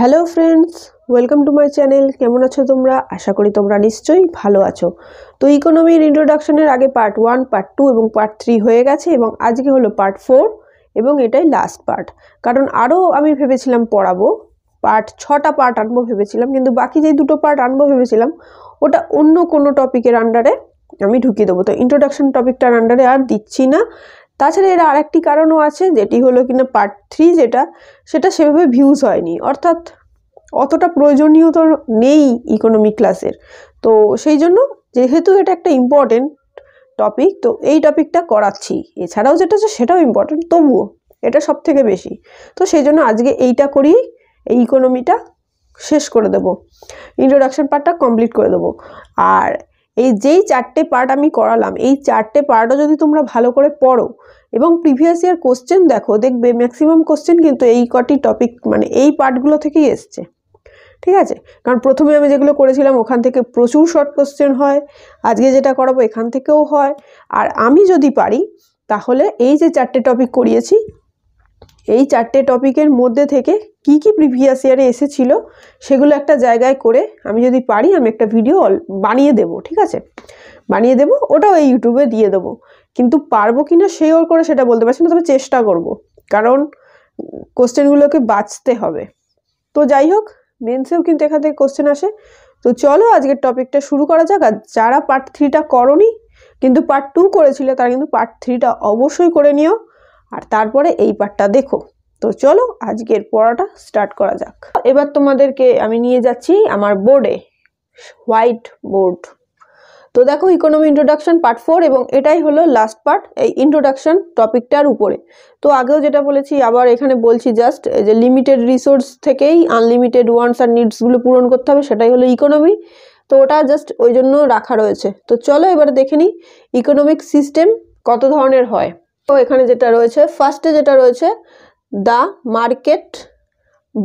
Hello friends welcome to my channel কেমন আছো তোমরা আশা করি তোমরা নিশ্চয়ই ভালো আছো তো ইকোনমির ইন্ট্রোডাকশনের আগে পার্ট ওয়ান পার্ট টু এবং পার্ট থ্রি হয়ে গেছে এবং আজকে হলো পার্ট ফোর এবং এটাই লাস্ট পার্ট কারণ আরও আমি ভেবেছিলাম পড়াবো পার্ট ছটা পার্ট আনবো ভেবেছিলাম কিন্তু বাকি যে দুটো পার্ট আনবো ভেবেছিলাম ওটা অন্য কোনো টপিকের আন্ডারে আমি ঢুকিয়ে দেবো তো ইন্ট্রোডাকশন টপিকটার আন্ডারে আর দিচ্ছি না তাছাড়া এর আরেকটি কারণও আছে যেটি হলো কিনা পার্ট থ্রি যেটা সেটা সেভাবে ভিউজ হয়নি অর্থাৎ অতটা প্রয়োজনীয় তো নেই ইকোনমি ক্লাসের তো সেই জন্য যেহেতু এটা একটা ইম্পর্টেন্ট টপিক তো এই টপিকটা করাচ্ছি এছাড়াও যেটা আছে সেটাও ইম্পর্টেন্ট তবুও এটা সব থেকে বেশি তো সেই জন্য আজকে এইটা করি এই ইকোনমিটা শেষ করে দেব ইন্ট্রোডাকশান পার্টটা কমপ্লিট করে দেব আর এই যেই চারটে পার্ট আমি করালাম এই চারটে পার্টও যদি তোমরা ভালো করে পড়ো এবং প্রিভিয়াস ইয়ার কোশ্চেন দেখো দেখবে ম্যাক্সিমাম কোশ্চেন কিন্তু এই কটি টপিক মানে এই পার্টগুলো থেকেই এসছে ঠিক আছে কারণ প্রথমে আমি যেগুলো করেছিলাম ওখান থেকে প্রচুর শর্ট কোশ্চেন হয় আজকে যেটা করাবো এখান থেকেও হয় আর আমি যদি পারি তাহলে এই যে চারটে টপিক করিয়েছি এই চারটে টপিকের মধ্যে থেকে কি কি প্রিভিয়াস ইয়ারে এসেছিল সেগুলো একটা জায়গায় করে আমি যদি পারি আমি একটা ভিডিও বানিয়ে দেব ঠিক আছে বানিয়ে দেব ওটাও এই ইউটিউবে দিয়ে দেব কিন্তু পারবো কি না ওর করে সেটা বলতে পারছি না তবে চেষ্টা করব। কারণ কোশ্চেনগুলোকে বাঁচতে হবে তো যাই হোক মেন্সেও কিন্তু এখান থেকে কোশ্চেন আসে তো চলো আজকের টপিকটা শুরু করা যাক আর যারা পার্ট থ্রিটা করনি কিন্তু পার্ট টু করেছিল তারা কিন্তু পার্ট থ্রিটা অবশ্যই করে নিও আর তারপরে এই পার্টটা দেখো তো চলো আজকের পড়াটা স্টার্ট করা যাক এবার তোমাদেরকে আমি নিয়ে যাচ্ছি আমার বোর্ডে হোয়াইট বোর্ড তো দেখো ইকোনমি ইন্ট্রোডাকশন পার্ট ফোর এবং এটাই হলো লাস্ট পার্ট এই ইন্ট্রোডাকশন টপিকটার উপরে তো আগেও যেটা বলেছি আবার এখানে বলছি জাস্ট যে লিমিটেড রিসোর্স থেকেই আনলিমিটেড ওয়ান্স আর নিডসগুলো পূরণ করতে হবে সেটাই হলো ইকোনমি তো ওটা জাস্ট ওই জন্য রাখা রয়েছে তো চলো এবার দেখে নিই ইকোনমিক সিস্টেম কত ধরনের হয় তো এখানে যেটা রয়েছে ফার্স্টে যেটা রয়েছে দ্য মার্কেট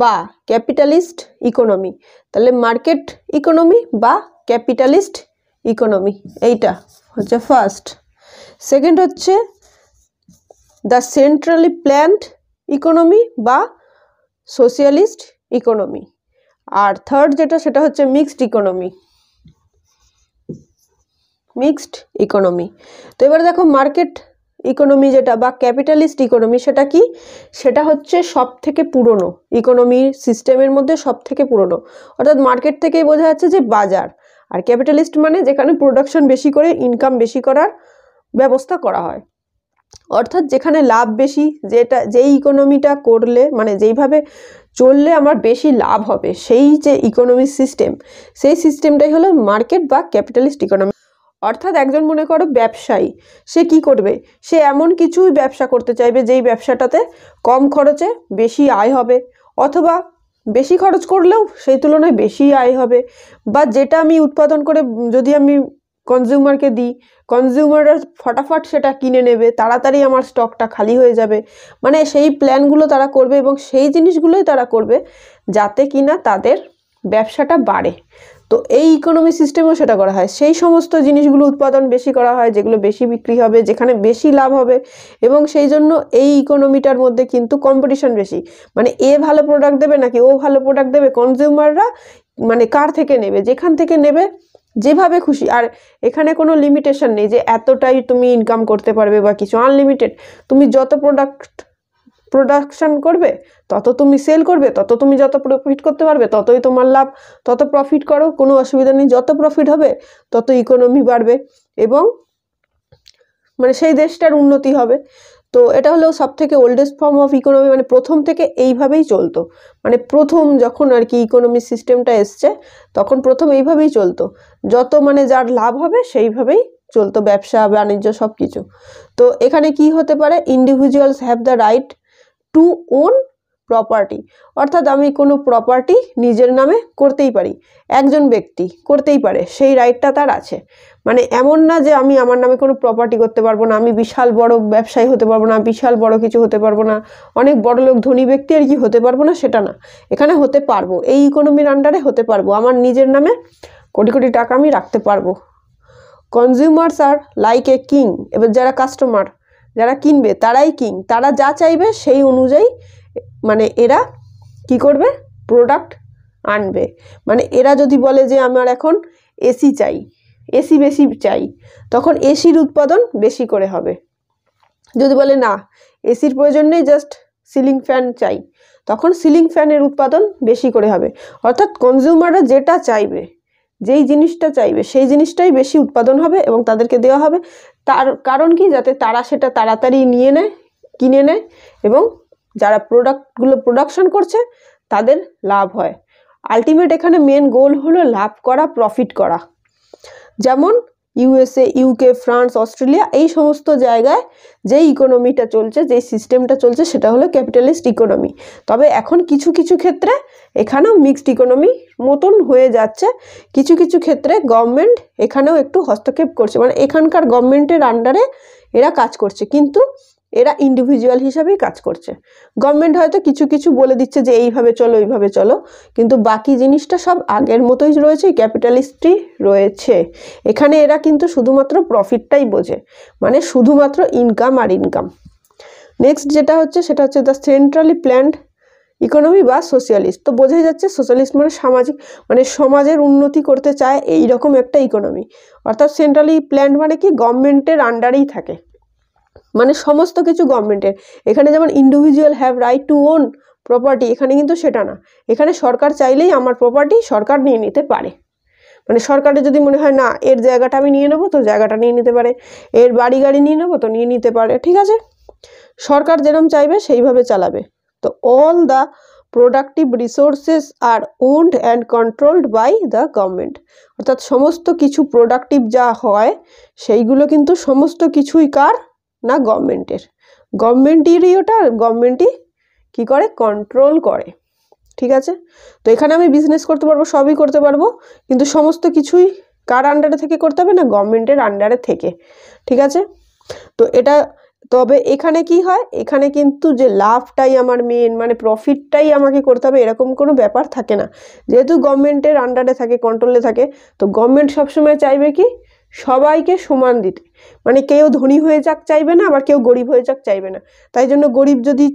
বা ক্যাপিটালিস্ট ইকোনমি তাহলে মার্কেট ইকোনমি বা ক্যাপিটালিস্ট ইকোনমি এইটা হচ্ছে ফার্স্ট সেকেন্ড হচ্ছে দ্য সেন্ট্রালি প্ল্যান্ড ইকোনমি বা সোশিয়ালিস্ট ইকোনমি আর থার্ড যেটা সেটা হচ্ছে মিক্সড ইকোনমি মিক্সড ইকোনমি তো এবার দেখো মার্কেট ইকোনমি যেটা বা ক্যাপিটালিস্ট ইকোনমি সেটা কি সেটা হচ্ছে সব থেকে পুরনো ইকোনমি সিস্টেমের মধ্যে সব থেকে পুরনো অর্থাৎ মার্কেট থেকেই বোঝা যাচ্ছে যে বাজার আর ক্যাপিটালিস্ট মানে যেখানে প্রোডাকশন বেশি করে ইনকাম বেশি করার ব্যবস্থা করা হয় অর্থাৎ যেখানে লাভ বেশি যেটা যেই ইকোনমিটা করলে মানে যেইভাবে চললে আমার বেশি লাভ হবে সেই যে ইকোনমি সিস্টেম সেই সিস্টেমটাই হলো মার্কেট বা ক্যাপিটালিস্ট ইকোনমি অর্থাৎ একজন মনে করো ব্যবসায়ী সে কি করবে সে এমন কিছুই ব্যবসা করতে চাইবে যেই ব্যবসাটাতে কম খরচে বেশি আয় হবে অথবা বেশি খরচ করলেও সেই তুলনায় বেশি আয় হবে বা যেটা আমি উৎপাদন করে যদি আমি কনজিউমারকে দিই কনজিউমাররা ফটাফট সেটা কিনে নেবে তাড়াতাড়ি আমার স্টকটা খালি হয়ে যাবে মানে সেই প্ল্যানগুলো তারা করবে এবং সেই জিনিসগুলোই তারা করবে যাতে কিনা তাদের ব্যবসাটা বাড়ে তো এই ইকোনমি সিস্টেমেও সেটা করা হয় সেই সমস্ত জিনিসগুলো উৎপাদন বেশি করা হয় যেগুলো বেশি বিক্রি হবে যেখানে বেশি লাভ হবে এবং সেই জন্য এই ইকোনমিটার মধ্যে কিন্তু কম্পিটিশন বেশি মানে এ ভালো প্রোডাক্ট দেবে নাকি ও ভালো প্রোডাক্ট দেবে কনজিউমাররা মানে কার থেকে নেবে যেখান থেকে নেবে যেভাবে খুশি আর এখানে কোনো লিমিটেশন নেই যে এতটাই তুমি ইনকাম করতে পারবে বা কিছু আনলিমিটেড তুমি যত প্রোডাক্ট প্রোডাকশান করবে তত তুমি সেল করবে তত তুমি যত প্রফিট করতে পারবে ততই তোমার লাভ তত প্রফিট করো কোনো অসুবিধা নেই যত প্রফিট হবে তত ইকোনমি বাড়বে এবং মানে সেই দেশটার উন্নতি হবে তো এটা হলো সব থেকে ওল্ডেস্ট ফর্ম অফ ইকোনমি মানে প্রথম থেকে এইভাবেই চলতো মানে প্রথম যখন আর কি ইকোনমি সিস্টেমটা এসছে তখন প্রথম এইভাবেই চলতো যত মানে যার লাভ হবে সেইভাবেই চলতো ব্যবসা বাণিজ্য সব কিছু তো এখানে কি হতে পারে individuals have the right to own property অর্থাৎ আমি কোনো প্রপার্টি নিজের নামে করতেই পারি একজন ব্যক্তি করতেই পারে সেই রাইটটা তার আছে মানে এমন না যে আমি আমার নামে কোনো প্রপার্টি করতে পারবো না আমি বিশাল বড় ব্যবসায়ী হতে পারবো না বিশাল বড় কিছু হতে পারবো না অনেক বড় লোক ধনী ব্যক্তি আর কি হতে পারবো না সেটা না এখানে হতে পারবো এই ইকোনমির আন্ডারে হতে পারবো আমার নিজের নামে কোটি কোটি টাকা আমি রাখতে পারবো consumers are like a king এবার যারা কাস্টমার যারা কিনবে তারাই কিং তারা যা চাইবে সেই অনুযায়ী মানে এরা কি করবে প্রোডাক্ট আনবে মানে এরা যদি বলে যে আমার এখন এসি চাই এসি বেশি চাই তখন এসির উৎপাদন বেশি করে হবে যদি বলে না এসির প্রয়োজন নেই জাস্ট সিলিং ফ্যান চাই তখন সিলিং ফ্যানের উৎপাদন বেশি করে হবে অর্থাৎ কনজিউমাররা যেটা চাইবে যেই জিনিসটা চাইবে সেই জিনিসটাই বেশি উৎপাদন হবে এবং তাদেরকে দেওয়া হবে তার কারণ কি যাতে তারা সেটা তাড়াতাড়ি নিয়ে নেয় কিনে নেয় এবং যারা প্রোডাক্টগুলো প্রোডাকশন করছে তাদের লাভ হয় আলটিমেট এখানে মেন গোল হলো লাভ করা প্রফিট করা যেমন ইউএসএ ইউকে ফ্রান্স অস্ট্রেলিয়া এই সমস্ত জায়গায় যে ইকোনমিটা চলছে যে সিস্টেমটা চলছে সেটা হলো ক্যাপিটালিস্ট ইকোনমি তবে এখন কিছু কিছু ক্ষেত্রে এখানেও মিক্সড ইকোনমি মতন হয়ে যাচ্ছে কিছু কিছু ক্ষেত্রে গভর্নমেন্ট এখানেও একটু হস্তক্ষেপ করছে মানে এখানকার গভর্নমেন্টের আন্ডারে এরা কাজ করছে কিন্তু এরা ইন্ডিভিজুয়াল হিসাবেই কাজ করছে গভর্নমেন্ট হয়তো কিছু কিছু বলে দিচ্ছে যে এইভাবে চলো এইভাবে চলো কিন্তু বাকি জিনিসটা সব আগের মতোই রয়েছে ক্যাপিটালিস্টই রয়েছে এখানে এরা কিন্তু শুধুমাত্র প্রফিটটাই বোঝে মানে শুধুমাত্র ইনকাম আর ইনকাম নেক্সট যেটা হচ্ছে সেটা হচ্ছে দ্য সেন্ট্রালি প্ল্যান্ড ইকোনমি বা সোশ্যালিস্ট তো বোঝাই যাচ্ছে সোশ্যালিস্ট মানে সামাজিক মানে সমাজের উন্নতি করতে চায় এই রকম একটা ইকোনমি অর্থাৎ সেন্ট্রালি প্ল্যান্ড মানে কি গভর্নমেন্টের আন্ডারেই থাকে মানে সমস্ত কিছু গভর্নমেন্টের এখানে যেমন individual have right to own property এখানে কিন্তু সেটা না এখানে সরকার চাইলেই আমার প্রপার্টি সরকার নিয়ে নিতে পারে মানে সরকারের যদি মনে হয় না এর জায়গাটা আমি নিয়ে নেবো তো জায়গাটা নিয়ে নিতে পারে এর বাড়ি গাড়ি নিয়ে নেবো তো নিয়ে নিতে পারে ঠিক আছে সরকার যেরকম চাইবে সেইভাবে চালাবে The, all the productive resources are owned and controlled by the government অর্থাৎ সমস্ত কিছু প্রোডাক্টিভ যা হয় সেইগুলো কিন্তু সমস্ত কিছুই কার না গভর্নমেন্টের গভর্নমেন্টেরই ওটা গভর্নমেন্টই কী করে কন্ট্রোল করে ঠিক আছে তো এখানে আমি বিজনেস করতে পারবো সবই করতে পারবো কিন্তু সমস্ত কিছুই কার আন্ডারে থেকে করতে হবে না গভর্নমেন্টের আন্ডারে থেকে ঠিক আছে তো এটা তবে এখানে কি হয় এখানে কিন্তু যে লাভটাই আমার মেন মানে প্রফিটটাই আমাকে করতে হবে এরকম কোনো ব্যাপার থাকে না যেহেতু গভর্নমেন্টের আন্ডারে থাকে কন্ট্রোলে থাকে তো গভর্নমেন্ট সবসময় চাইবে কি সবাইকে সমান দিতে মানে কেউ ধনী হয়ে যাক চাইবে না আবার কেউ গরিব হয়ে যাক চাইবে না তাই জন্য গরিব যদি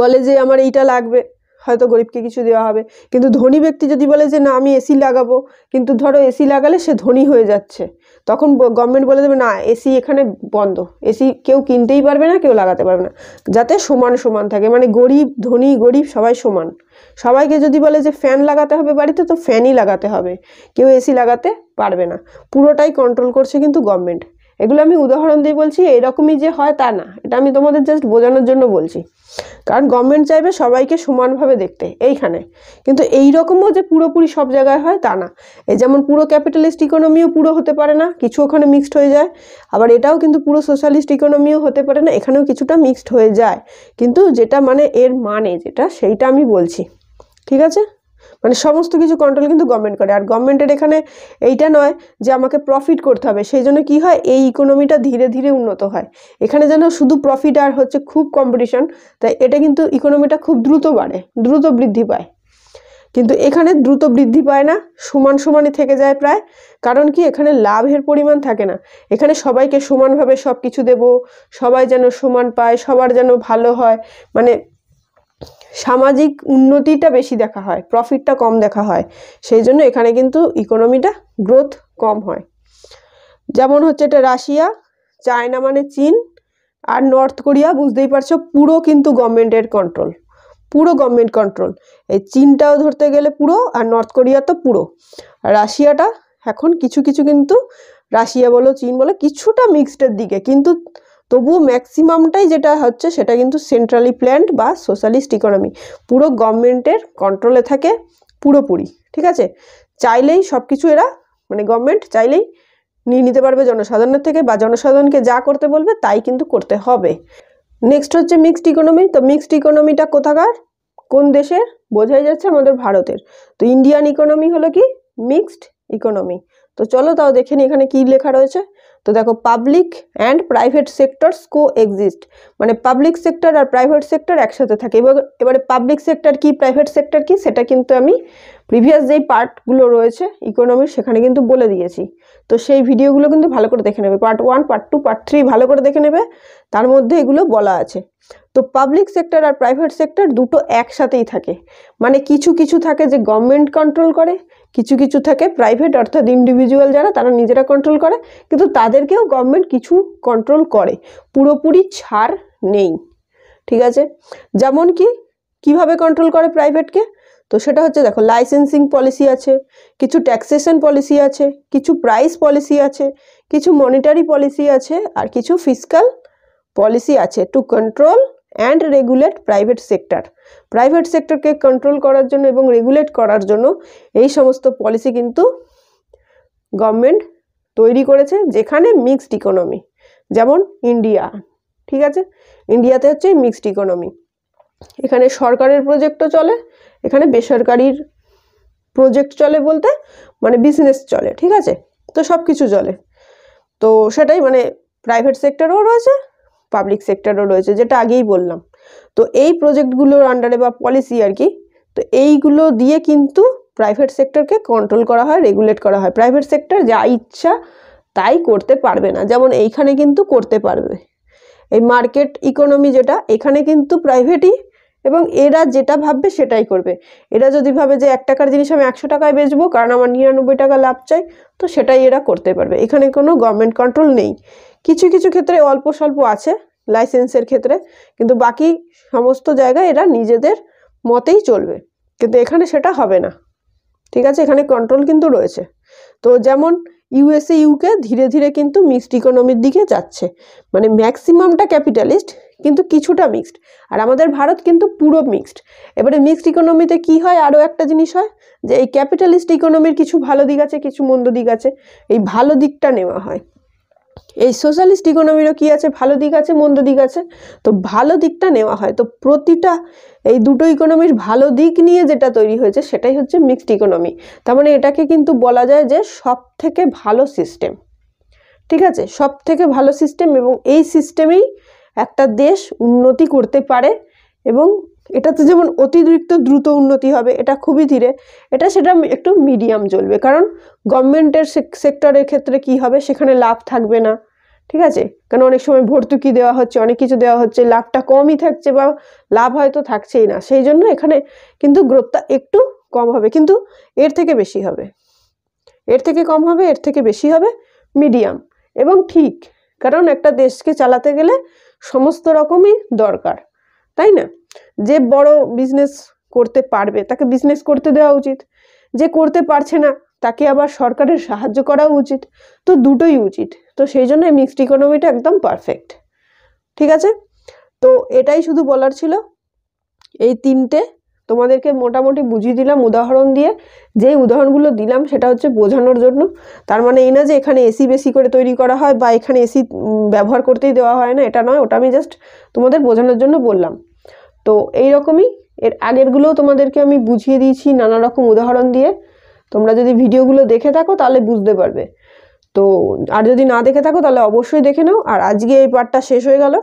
বলে যে আমার এইটা লাগবে হয়তো গরিবকে কিছু দেওয়া হবে কিন্তু ধনী ব্যক্তি যদি বলে যে না আমি এসি লাগাবো কিন্তু ধরো এসি লাগালে সে ধনী হয়ে যাচ্ছে তখন গভর্নমেন্ট বলে দেবে না এসি এখানে বন্ধ এসি কেউ কিনতেই পারবে না কেউ লাগাতে পারবে না যাতে সমান সমান থাকে মানে গরিব ধনী গরিব সবাই সমান সবাইকে যদি বলে যে ফ্যান লাগাতে হবে বাড়িতে তো ফ্যানই লাগাতে হবে কেউ এসি লাগাতে পারবে না পুরোটাই কন্ট্রোল করছে কিন্তু গভর্নমেন্ট এগুলো আমি উদাহরণ দিয়ে বলছি এরকমই যে হয় তা না এটা আমি তোমাদের জাস্ট বোঝানোর জন্য বলছি কারণ গভর্নমেন্ট চাইবে সবাইকে সমানভাবে দেখতে এইখানে কিন্তু এই রকমও যে পুরোপুরি সব জায়গায় হয় তা না এই যেমন পুরো ক্যাপিটালিস্ট ইকোনমিও পুরো হতে পারে না কিছু ওখানে মিক্সড হয়ে যায় আবার এটাও কিন্তু পুরো সোশ্যালিস্ট ইকোনমিও হতে পারে না এখানেও কিছুটা মিক্সড হয়ে যায় কিন্তু যেটা মানে এর মানে যেটা সেইটা আমি বলছি ঠিক আছে মানে সমস্ত কিছু কন্ট্রোল কিন্তু গভর্নমেন্ট করে আর গভর্নমেন্টের এখানে এইটা নয় যে আমাকে প্রফিট করতে হবে সেই জন্য কী হয় এই ইকোনমিটা ধীরে ধীরে উন্নত হয় এখানে যেন শুধু প্রফিট আর হচ্ছে খুব কম্পিটিশন তাই এটা কিন্তু ইকোনমিটা খুব দ্রুত বাড়ে দ্রুত বৃদ্ধি পায় কিন্তু এখানে দ্রুত বৃদ্ধি পায় না সমান সমানই থেকে যায় প্রায় কারণ কি এখানে লাভের পরিমাণ থাকে না এখানে সবাইকে সমানভাবে সব কিছু দেব সবাই যেন সমান পায় সবার যেন ভালো হয় মানে সামাজিক উন্নতিটা বেশি দেখা হয় প্রফিটটা কম দেখা হয় সেই জন্য এখানে কিন্তু ইকোনমিটা গ্রোথ কম হয় যেমন হচ্ছে এটা রাশিয়া চায়না মানে চীন আর নর্থ কোরিয়া বুঝতেই পারছো পুরো কিন্তু গভর্নমেন্টের কন্ট্রোল পুরো গভর্নমেন্ট কন্ট্রোল এই চীনটাও ধরতে গেলে পুরো আর নর্থ কোরিয়া তো পুরো রাশিয়াটা এখন কিছু কিছু কিন্তু রাশিয়া বলো চীন বলো কিছুটা মিক্সডের দিকে কিন্তু তবুও ম্যাক্সিমামটাই যেটা হচ্ছে সেটা কিন্তু সেন্ট্রালি প্ল্যান্ড বা সোশ্যালিস্ট ইকোনমি পুরো গভর্নমেন্টের কন্ট্রোলে থাকে পুরোপুরি ঠিক আছে চাইলেই সব কিছু এরা মানে গভর্নমেন্ট চাইলেই নিয়ে নিতে পারবে জনসাধারণের থেকে বা জনসাধারণকে যা করতে বলবে তাই কিন্তু করতে হবে নেক্সট হচ্ছে মিক্সড ইকোনমি তো মিক্সড ইকোনমিটা কোথাকার কোন দেশের বোঝাই যাচ্ছে আমাদের ভারতের তো ইন্ডিয়ান ইকোনমি হলো কি মিক্সড ইকোনমি তো চলো তাও দেখে এখানে কি লেখা রয়েছে তো দেখো public and private sectors coexist মানে পাবলিক সেক্টর আর প্রাইভেট সেক্টর একসাথে থাকে এবার এবারে পাবলিক সেক্টর কি প্রাইভেট সেক্টর কি সেটা কিন্তু আমি প্রিভিয়াস যেই পার্টগুলো রয়েছে ইকোনমির সেখানে কিন্তু বলে দিয়েছি তো সেই ভিডিওগুলো কিন্তু ভালো করে দেখে নেবে part one part two part three ভালো করে দেখে নেবে তার মধ্যে এগুলো বলা আছে তো পাবলিক সেক্টর আর প্রাইভেট সেক্টর দুটো একসাথেই থাকে মানে কিছু কিছু থাকে যে গভর্নমেন্ট কন্ট্রোল করে কিছু কিছু থাকে প্রাইভেট অর্থাৎ ইন্ডিভিজুয়াল যারা তারা নিজেরা কন্ট্রোল করে কিন্তু তাদেরকেও গভর্নমেন্ট কিছু কন্ট্রোল করে পুরোপুরি ছাড় নেই ঠিক আছে যেমন কি কিভাবে কন্ট্রোল করে প্রাইভেটকে তো সেটা হচ্ছে দেখো লাইসেন্সিং পলিসি আছে কিছু ট্যাক্সেশন পলিসি আছে কিছু প্রাইস পলিসি আছে কিছু মনিটারি পলিসি আছে আর কিছু ফিসকাল পলিসি আছে to control and regulate private sector private সেক্টরকে কন্ট্রোল করার জন্য এবং রেগুলেট করার জন্য এই সমস্ত পলিসি কিন্তু গভর্নমেন্ট তৈরি করেছে যেখানে মিক্সড ইকোনমি যেমন ইন্ডিয়া ঠিক আছে ইন্ডিয়াতে হচ্ছে মিক্সড ইকোনমি এখানে সরকারের প্রজেক্টও চলে এখানে বেসরকারির প্রজেক্ট চলে বলতে মানে বিজনেস চলে ঠিক আছে তো সব কিছু চলে তো সেটাই মানে প্রাইভেট সেক্টরও রয়েছে পাবলিক সেক্টরও রয়েছে যেটা আগেই বললাম তো এই প্রজেক্টগুলোর আন্ডারে বা পলিসি আর কি তো এইগুলো দিয়ে কিন্তু প্রাইভেট সেক্টরকে কন্ট্রোল করা হয় রেগুলেট করা হয় প্রাইভেট সেক্টর যা ইচ্ছা তাই করতে পারবে না যেমন এইখানে কিন্তু করতে পারবে এই মার্কেট ইকোনমি যেটা এখানে কিন্তু প্রাইভেটই এবং এরা যেটা ভাববে সেটাই করবে এরা যদি ভাবে যে এক টাকার জিনিস আমি একশো টাকায় বেচবো কারণ আমার নিরানব্বই টাকা লাভ চাই তো সেটাই এরা করতে পারবে এখানে কোনো গভর্নমেন্ট কন্ট্রোল নেই কিছু কিছু ক্ষেত্রে অল্প স্বল্প আছে লাইসেন্সের ক্ষেত্রে কিন্তু বাকি সমস্ত জায়গায় এরা নিজেদের মতেই চলবে কিন্তু এখানে সেটা হবে না ঠিক আছে এখানে কন্ট্রোল কিন্তু রয়েছে তো যেমন ইউএসএ ইউকে ধীরে ধীরে কিন্তু মিক্সড ইকোনমির দিকে যাচ্ছে মানে ম্যাক্সিমামটা ক্যাপিটালিস্ট কিন্তু কিছুটা মিক্সড আর আমাদের ভারত কিন্তু পুরো মিক্সড এবারে মিক্সড ইকোনমিতে কি হয় আরও একটা জিনিস হয় যে এই ক্যাপিটালিস্ট ইকোনমির কিছু ভালো দিক আছে কিছু মন্দ দিক আছে এই ভালো দিকটা নেওয়া হয় এই সোশ্যালিস্ট ইকোনমিরও কি আছে ভালো দিক আছে মন্দ দিক আছে তো ভালো দিকটা নেওয়া হয় তো প্রতিটা এই দুটো ইকোনমির ভালো দিক নিয়ে যেটা তৈরি হয়েছে সেটাই হচ্ছে মিক্সড ইকোনমি তার মানে এটাকে কিন্তু বলা যায় যে সব থেকে ভালো সিস্টেম ঠিক আছে সব থেকে ভালো সিস্টেম এবং এই সিস্টেমেই একটা দেশ উন্নতি করতে পারে এবং এটাতে যেমন অতিরিক্ত দ্রুত উন্নতি হবে এটা খুবই ধীরে এটা সেটা একটু মিডিয়াম চলবে কারণ গভর্নমেন্টের সেক্টরের ক্ষেত্রে কি হবে সেখানে লাভ থাকবে না ঠিক আছে কেন অনেক সময় ভর্তুকি দেওয়া হচ্ছে অনেক কিছু দেওয়া হচ্ছে লাভটা কমই থাকছে বা লাভ হয়তো থাকছেই না সেই জন্য এখানে কিন্তু গ্রোথটা একটু কম হবে কিন্তু এর থেকে বেশি হবে এর থেকে কম হবে এর থেকে বেশি হবে মিডিয়াম এবং ঠিক কারণ একটা দেশকে চালাতে গেলে সমস্ত রকমই দরকার তাই না যে বড় বিজনেস করতে পারবে তাকে বিজনেস করতে দেওয়া উচিত যে করতে পারছে না তাকে আবার সরকারের সাহায্য করাও উচিত তো দুটোই উচিত তো সেই জন্য মিক্সড ইকোনমিটা একদম পারফেক্ট ঠিক আছে তো এটাই শুধু বলার ছিল এই তিনটে তোমাদেরকে মোটামুটি বুঝিয়ে দিলাম উদাহরণ দিয়ে যে উদাহরণগুলো দিলাম সেটা হচ্ছে বোঝানোর জন্য তার মানে এই না যে এখানে এসি বেশি করে তৈরি করা হয় বা এখানে এসি ব্যবহার করতেই দেওয়া হয় না এটা নয় ওটা আমি জাস্ট তোমাদের বোঝানোর জন্য বললাম তো এই রকমই এর আগেরগুলোও তোমাদেরকে আমি বুঝিয়ে দিয়েছি নানা রকম উদাহরণ দিয়ে তোমরা যদি ভিডিওগুলো দেখে থাকো তাহলে বুঝতে পারবে তো আর যদি না দেখে থাকো তাহলে অবশ্যই দেখে নাও আর আজকে এই পার্টটা শেষ হয়ে গেল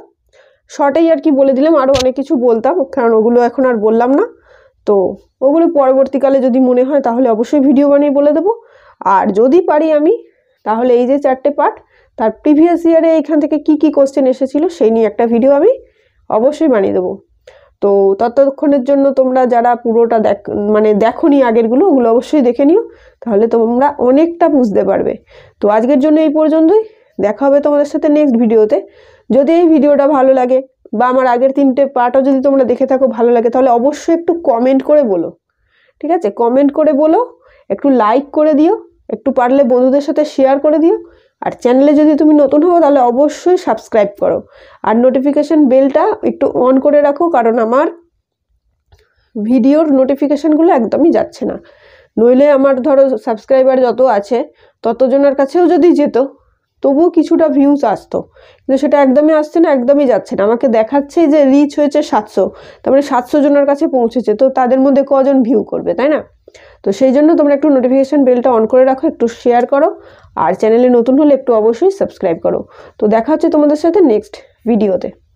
শর্টেই আর কি বলে দিলাম আরও অনেক কিছু বলতাম কারণ ওগুলো এখন আর বললাম না তো ওগুলো পরবর্তীকালে যদি মনে হয় তাহলে অবশ্যই ভিডিও বানিয়ে বলে দেবো আর যদি পারি আমি তাহলে এই যে চারটে পার্ট তার প্রিভিয়াস ইয়ারে এখান থেকে কি কি কোশ্চেন এসেছিলো সেই নিয়ে একটা ভিডিও আমি অবশ্যই বানিয়ে দেবো তো ততক্ষণের জন্য তোমরা যারা পুরোটা দেখ মানে দেখো নি আগেরগুলো ওগুলো অবশ্যই দেখে নিও তাহলে তোমরা অনেকটা বুঝতে পারবে তো আজকের জন্য এই পর্যন্তই দেখা হবে তোমাদের সাথে নেক্সট ভিডিওতে যদি এই ভিডিওটা ভালো লাগে বা আমার আগের তিনটে পার্টও যদি তোমরা দেখে থাকো ভালো লাগে তাহলে অবশ্যই একটু কমেন্ট করে বলো ঠিক আছে কমেন্ট করে বলো একটু লাইক করে দিও একটু পারলে বন্ধুদের সাথে শেয়ার করে দিও আর চ্যানেলে যদি তুমি নতুন হও তাহলে অবশ্যই সাবস্ক্রাইব করো আর নোটিফিকেশান বেলটা একটু অন করে রাখো কারণ আমার ভিডিওর নোটিফিকেশানগুলো একদমই যাচ্ছে না নইলে আমার ধরো সাবস্ক্রাইবার যত আছে ততজনের কাছেও যদি যেত তবুও কিছুটা ভিউজ আসতো কিন্তু সেটা একদমই আসছে না একদমই যাচ্ছে না আমাকে দেখাচ্ছে যে রিচ হয়েছে সাতশো তারপরে সাতশো জনের কাছে পৌঁছেছে তো তাদের মধ্যে কজন ভিউ করবে তাই না তো সেই জন্য তোমরা একটু নোটিফিকেশান বেলটা অন করে রাখো একটু শেয়ার করো আর চ্যানেলে নতুন হলে একটু অবশ্যই সাবস্ক্রাইব করো তো দেখা হচ্ছে তোমাদের সাথে নেক্সট ভিডিওতে